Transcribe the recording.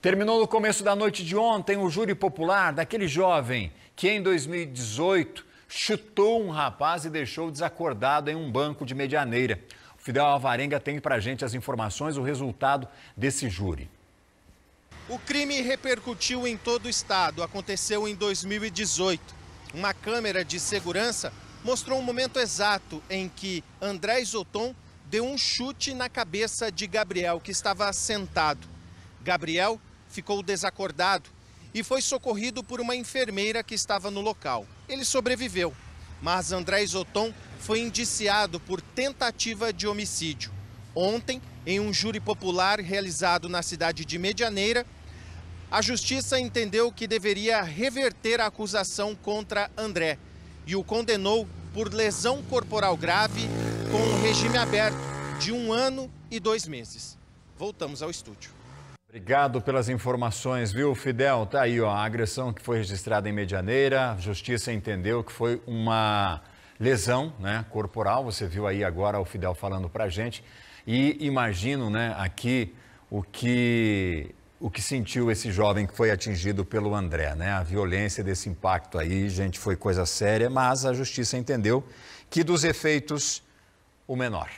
Terminou no começo da noite de ontem o júri popular daquele jovem que em 2018 chutou um rapaz e deixou desacordado em um banco de Medianeira. O Fidel Alvarenga tem para gente as informações, o resultado desse júri. O crime repercutiu em todo o estado. Aconteceu em 2018. Uma câmera de segurança mostrou o um momento exato em que André Zotom deu um chute na cabeça de Gabriel, que estava sentado. Gabriel ficou desacordado e foi socorrido por uma enfermeira que estava no local. Ele sobreviveu, mas André Isoton foi indiciado por tentativa de homicídio. Ontem, em um júri popular realizado na cidade de Medianeira, a justiça entendeu que deveria reverter a acusação contra André e o condenou por lesão corporal grave com um regime aberto de um ano e dois meses. Voltamos ao estúdio. Obrigado pelas informações, viu, Fidel? Tá aí, ó, a agressão que foi registrada em Medianeira, a justiça entendeu que foi uma lesão, né, corporal. Você viu aí agora o Fidel falando pra gente e imagino, né, aqui o que o que sentiu esse jovem que foi atingido pelo André, né? A violência desse impacto aí, gente, foi coisa séria, mas a justiça entendeu que dos efeitos o menor.